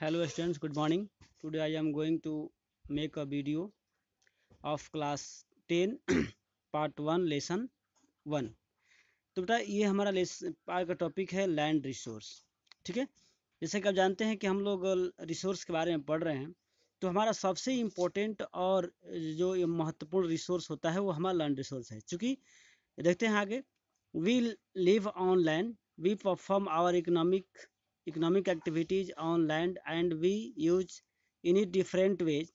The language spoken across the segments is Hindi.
Hello students good morning today I am going to make a video of class ten part one lesson one तो बेटा ये हमारा पार्ट का टॉपिक है लैंड रिसोर्स ठीक है जैसे कि आप जानते हैं कि हम लोग रिसोर्स के बारे में पढ़ रहे हैं तो हमारा सबसे इम्पोर्टेंट और जो महत्वपूर्ण रिसोर्स होता है वो हमारा लैंड रिसोर्स है चूँकि देखते हैं आगे we live on land we perform our economic economic activities on land and we use in different ways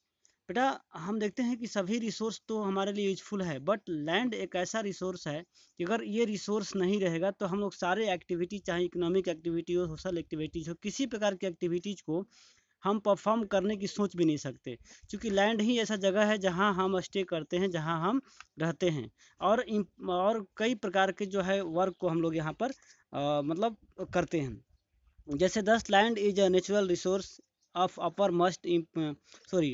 बेटा हम देखते हैं कि सभी रिसोर्स तो हमारे लिए यूजफुल है बट लैंड एक ऐसा रिसोर्स है कि अगर ये रिसोर्स नहीं रहेगा तो हम लोग सारे एक्टिविटी चाहे इकोनॉमिक एक्टिविटी हो सोशल एक्टिविटीज हो किसी प्रकार की एक्टिविटीज़ को हम परफॉर्म करने की सोच भी नहीं सकते क्योंकि लैंड ही ऐसा जगह है जहां हम स्टे करते हैं जहां हम रहते हैं और और कई प्रकार के जो है वर्क को हम लोग यहां पर आ, मतलब करते हैं जैसे दस land is a natural resource of upper must sorry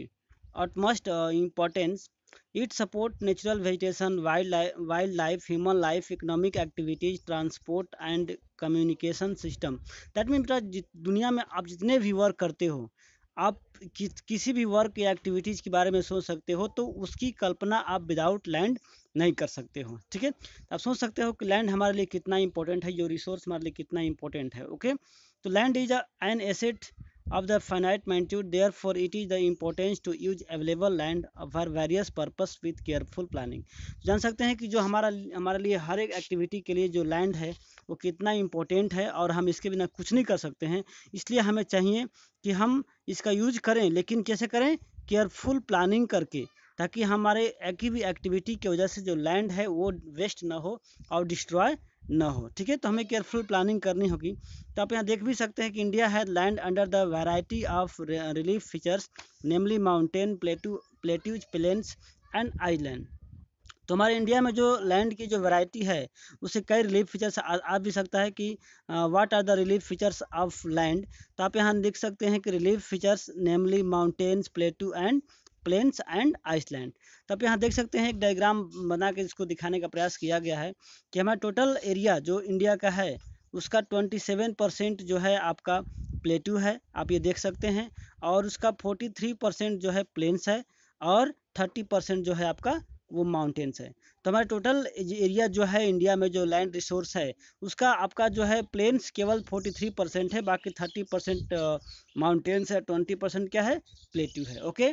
must importance it support natural vegetation wild wild life human life economic activities transport and communication system that mean बेटा दुनिया में आप जितने भी वर्क करते हो आप कि, किसी भी वर्क या एक्टिविटीज़ के बारे में सोच सकते हो तो उसकी कल्पना आप विदाउट लैंड नहीं कर सकते हो ठीक है आप सोच सकते हो कि लैंड हमारे लिए कितना इंपॉर्टेंट है जो रिसोर्स हमारे लिए कितना इंपॉर्टेंट है ओके okay? तो land is an asset of the finite finite therefore it is the importance to use available land for various purpose with careful planning जान सकते हैं कि जो हमारा हमारे लिए हर एक एक्टिविटी के लिए जो लैंड है वो कितना इम्पोर्टेंट है और हम इसके बिना कुछ नहीं कर सकते हैं इसलिए हमें चाहिए कि हम इसका यूज करें लेकिन कैसे करें केयरफुल प्लानिंग करके ताकि हमारे एक ही भी एक्टिविटी की वजह से जो लैंड है वो वेस्ट ना हो और डिस्ट्रॉय ना हो ठीक है तो हमें केयरफुल प्लानिंग करनी होगी तो आप यहाँ देख भी सकते हैं कि India has land under the variety of relief features namely mountain plateau plateaus plains and island तो हमारे इंडिया में जो लैंड की जो वैरायटी है उसे कई रिलीफ फीचर्स आ भी सकता है कि what are the relief features of land तो आप यहाँ देख सकते हैं कि relief features namely mountains plateau and plains and island तो आप यहाँ देख सकते हैं एक डायग्राम बना के इसको दिखाने का प्रयास किया गया है कि हमारा टोटल एरिया जो इंडिया का है उसका 27 परसेंट जो है आपका प्लेट्यू है आप ये देख सकते हैं और उसका 43 परसेंट जो है प्लेन्स है और 30 परसेंट जो है आपका वो माउंटेन्स है तो हमारा टोटल एरिया जो है इंडिया में जो लैंड रिसोर्स है उसका आपका जो है प्लेन्स केवल 43 परसेंट है बाकी 30 परसेंट माउंटेन्स है 20 परसेंट क्या है प्लेट्यू है ओके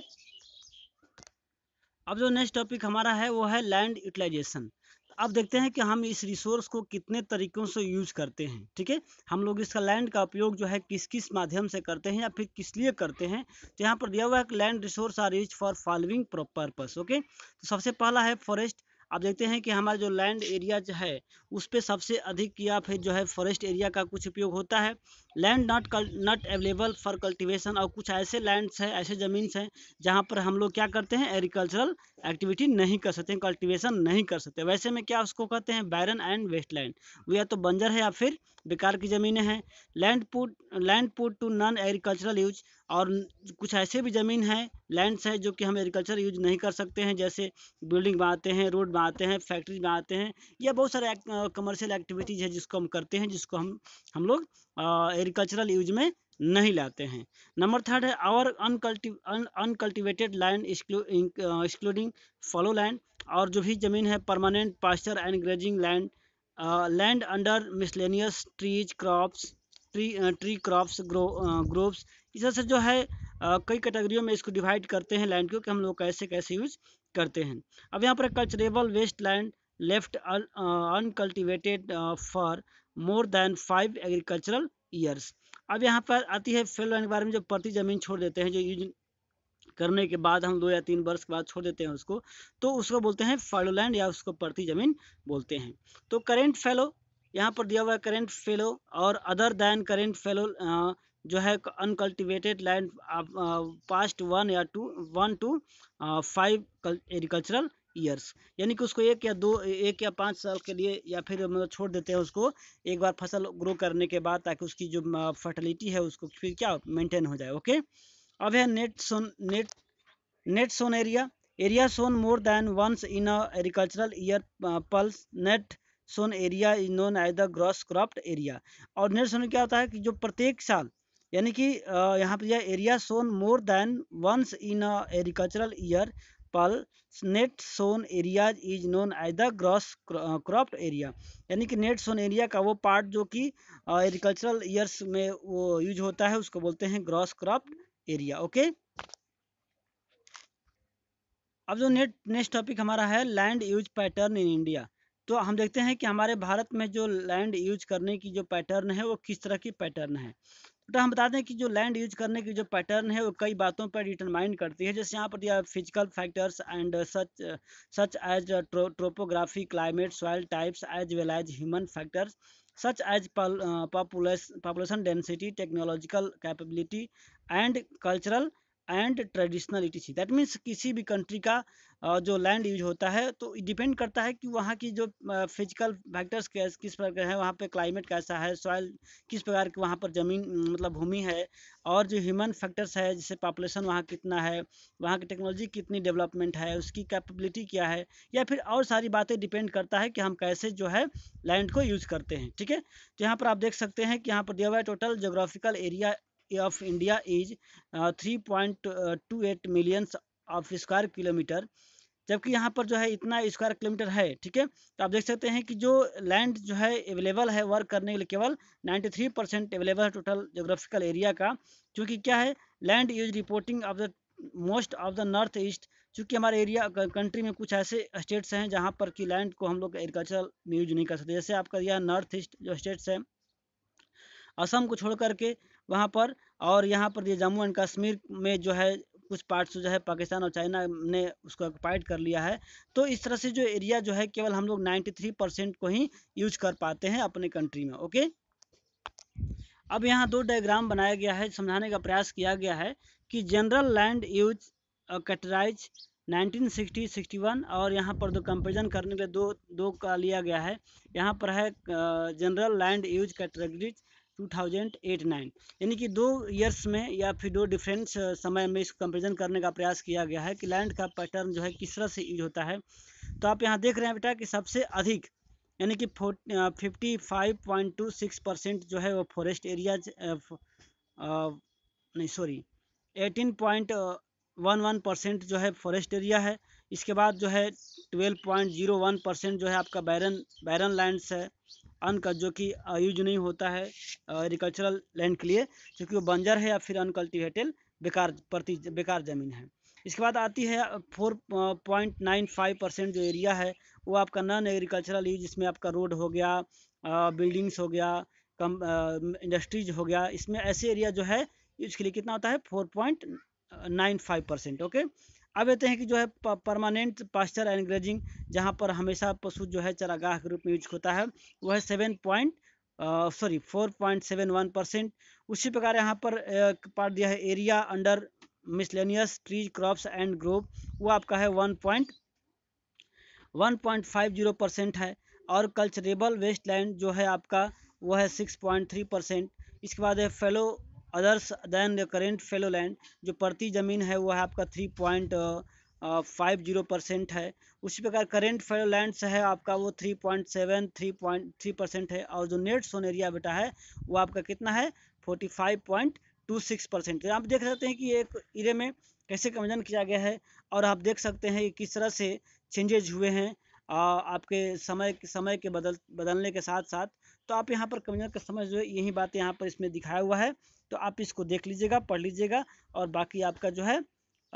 अब जो नेक्स्ट टॉपिक हमारा है वो है लैंड यूटिलाइजेशन तो अब देखते हैं कि हम इस रिसोर्स को कितने तरीकों से यूज करते हैं ठीक है हम लोग इसका लैंड का उपयोग जो है किस किस माध्यम से करते हैं या फिर किस लिए करते हैं तो यहाँ पर दिया हुआ है land resource are use for following purpose okay तो सबसे पहला है फॉरेस्ट आप देखते हैं कि हमारा जो लैंड एरिया जो है उस पर सबसे अधिक या फिर जो है फॉरेस्ट एरिया का कुछ उपयोग होता है land not not available for cultivation और कुछ ऐसे लैंड्स हैं ऐसे ज़मीन्स हैं जहाँ पर हम लोग क्या करते हैं एग्रीकल्चरल एक्टिविटी नहीं कर सकते कल्टिवेशन नहीं कर सकते वैसे में क्या उसको कहते हैं बैरन एंड वेस्ट लैंड वो या तो बंजर है या फिर बेकार की ज़मीनें हैं land put land put to non agricultural use और कुछ ऐसे भी ज़मीन हैं लैंड्स हैं जो कि हम एग्रीकल्चर यूज नहीं कर सकते हैं जैसे बिल्डिंग बनाते हैं रोड बनाते हैं फैक्ट्री बनाते हैं या बहुत सारे कमर्शियल एक्टिविटीज़ है जिसको हम करते हैं जिसको हम हम लोग एग्रीकल्चरल यूज में नहीं लाते हैं नंबर थर्ड है our uncultivated land excluding fallow land और जो भी ज़मीन है permanent pasture and grazing land land under miscellaneous trees crops tree tree crops grow groves इस तरह से जो है uh, कई कैटेगरियों में इसको डिवाइड करते हैं लैंड को कि हम लोग कैसे कैसे यूज करते हैं अब यहाँ पर culturable waste land left uncultivated for more than five agricultural years अब यहाँ पर आती है फेल होने के बारे में जो प्रति जमीन छोड़ देते हैं जो यूज करने के बाद हम दो या तीन वर्ष के बाद छोड़ देते हैं उसको तो उसको बोलते हैं फेलो लैंड या उसको प्रति जमीन बोलते हैं तो करेंट फेलो यहाँ पर दिया हुआ है करेंट फेलो और अदर दैन करेंट फेलो जो है अनकल्टिवेटेड लैंड पास्ट वन या two one two five agricultural years यानी कि उसको एक या दो एक या पाँच साल के लिए या फिर मतलब छोड़ देते हैं उसको एक बार फसल ग्रो करने के बाद ताकि उसकी जो फर्टिलिटी है उसको फिर क्या मेंटेन हो जाए ओके अब है net sown net net sown area area sown more than once in a agricultural year plus net sown area is known as the gross cropped area और नेट सोन क्या होता है कि जो प्रत्येक साल यानी कि यहाँ पे यह area sown more than once in a agricultural year plus net sown area is known as the gross cropped area यानी कि नेट सोन एरिया का वो पार्ट जो कि एग्रीकल्चरल uh, ईयर्स में वो यूज होता है उसको बोलते हैं ग्रॉस क्रॉप्ड एरिया ओके अब जो नेट नेक्स्ट टॉपिक हमारा है land use pattern in India तो हम देखते हैं कि हमारे भारत में जो लैंड यूज करने की जो पैटर्न है वो किस तरह की पैटर्न है तो हम बता दें कि जो लैंड यूज करने की जो पैटर्न है वो कई बातों पर डिटरमाइन करती है जैसे यहाँ पर दिया physical factors and such such as topography climate soil types as well as human factors such as population density technological capability and cultural and traditionality that means किसी भी कंट्री का जो लैंड यूज होता है तो डिपेंड करता है कि वहाँ की जो फिजिकल फैक्टर्स किस प्रकार है वहाँ पे क्लाइमेट कैसा है सॉइल किस प्रकार की वहाँ पर ज़मीन मतलब भूमि है और जो ह्यूमन फैक्टर्स है जैसे पॉपुलेशन वहाँ कितना है वहाँ की टेक्नोलॉजी कितनी डेवलपमेंट है उसकी कैपेबिलिटी क्या है या फिर और सारी बातें डिपेंड करता है कि हम कैसे जो है लैंड को यूज़ करते हैं ठीक है तो यहाँ पर आप देख सकते हैं कि यहाँ पर दिया हुआ है total geographical area is three point two 3.28 million of square kilometre जबकि यहाँ पर जो है इतना स्क्वायर किलोमीटर है ठीक है तो आप देख सकते हैं कि जो लैंड जो है अवेलेबल है वर्क करने के लिए केवल 93 परसेंट अवेलेबल है टोटल जोग्राफिकल एरिया का क्योंकि क्या है land use reporting of the most of the north east चूँकि हमारे एरिया कंट्री में कुछ ऐसे स्टेट्स हैं जहाँ पर कि लैंड को हम लोग एग्रीकल्चरल में यूज नहीं कर सकते जैसे आपका यह नॉर्थ ईस्ट जो स्टेट्स हैं असम को छोड़ करके वहाँ पर और यहाँ पर ये जम्मू एंड कश्मीर में जो है कुछ पार्ट्स जो है पाकिस्तान और चाइना ने उसको ऑक्यूपाइड कर लिया है तो इस तरह से जो एरिया जो है केवल हम लोग 93 परसेंट को ही यूज कर पाते हैं अपने कंट्री में ओके अब यहाँ दो डायग्राम बनाया गया है समझाने का प्रयास किया गया है कि जनरल लैंड यूज कैटराइज 1960, 61 और यहाँ पर दो कंपेरिजन करने के दो दो का लिया गया है यहाँ पर है जनरल लैंड यूज कैटेगरीज 2008-9 यानी कि दो ईयर्स में या फिर दो डिफरेंस समय में इसको कंपेरिजन करने का प्रयास किया गया है कि लैंड का पैटर्न जो है किस तरह से यूज होता है तो आप यहाँ देख रहे हैं बेटा कि सबसे अधिक यानी कि fifty five point two six percent जो है वो फॉरेस्ट एरिया नहीं sorry eighteen point one one percent जो है फॉरेस्ट एरिया है इसके बाद जो है twelve point zero one percent जो है आपका बैरन बैरन लैंड्स है का जो कि यूज नहीं होता है एग्रीकल्चरल लैंड के लिए क्योंकि वो बंजर है या फिर अनकल्टिवेटेड बेकार प्रति बेकार ज़मीन है इसके बाद आती है four point nine five percent जो एरिया है वो आपका नॉन एग्रीकल्चरल यूज जिसमें आपका रोड हो गया बिल्डिंग्स हो गया कम इंडस्ट्रीज हो गया इसमें ऐसे एरिया जो है इसके लिए कितना होता है four point nine five percent okay अब लेते हैं कि जो है परमानेंट पास्चर एंड ग्रेजिंग जहाँ पर हमेशा पशु जो है चरागाह के रूप में यूज होता है वह है seven point sorry four point seven one percent उसी प्रकार यहाँ पर पार्ट दिया है area under miscellaneous trees crops and grove वो आपका है one point one point five zero percent है और कल्चरेबल वेस्ट लैंड जो है आपका वो है सिक्स पॉइंट थ्री परसेंट इसके बाद है fallow others than the current fallow land जो प्रति ज़मीन है वह आपका three point five zero percent है उसी प्रकार करेंट फेलो लैंड है आपका वो three point seven three point three percent है और जो नेट सोन एरिया बेटा है वो आपका कितना है forty five point two six percent आप देख सकते हैं कि एक एरिए में कैसे कमजन किया गया है और आप देख सकते हैं कि किस तरह से चेंजेज हुए हैं आपके समय समय के बदल बदलने के साथ साथ तो आप यहाँ पर का समझ जो है यही बात यहाँ पर इसमें दिखाया हुआ है तो आप इसको देख लीजिएगा पढ़ लीजिएगा और बाकी आपका जो है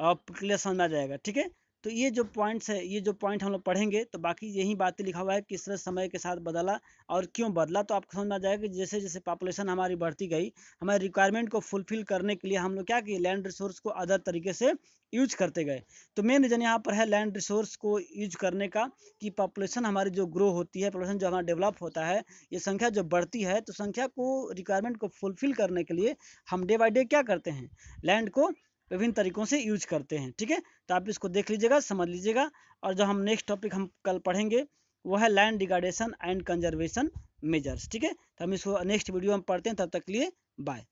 क्लियर समझ आ जाएगा ठीक है तो ये जो पॉइंट्स है ये जो पॉइंट हम लोग पढ़ेंगे तो बाकी यही बातें लिखा हुआ है किस तरह समय के साथ बदला और क्यों बदला तो आपको समझ में आ जाएगा कि जैसे जैसे पॉपुलेशन हमारी बढ़ती गई हमारे रिक्वायरमेंट को फुलफिल करने के लिए हम लोग क्या किए लैंड रिसोर्स को अदर तरीके से यूज करते गए तो मेन रीजन यहाँ पर है लैंड रिसोर्स को यूज करने का कि पॉपुलेशन हमारी जो ग्रो होती है पॉपुलेशन जो हमारा डेवलप होता है ये संख्या जो बढ़ती है तो संख्या को रिक्वायरमेंट को फुलफिल करने के लिए हम डे बाई डे क्या करते हैं लैंड को विभिन्न तरीकों से यूज करते हैं ठीक है तो आप इसको देख लीजिएगा समझ लीजिएगा और जो हम नेक्स्ट टॉपिक हम कल पढ़ेंगे वो है land degradation and conservation measures ठीक है तो हम इसको नेक्स्ट वीडियो में पढ़ते हैं तब तक के लिए बाय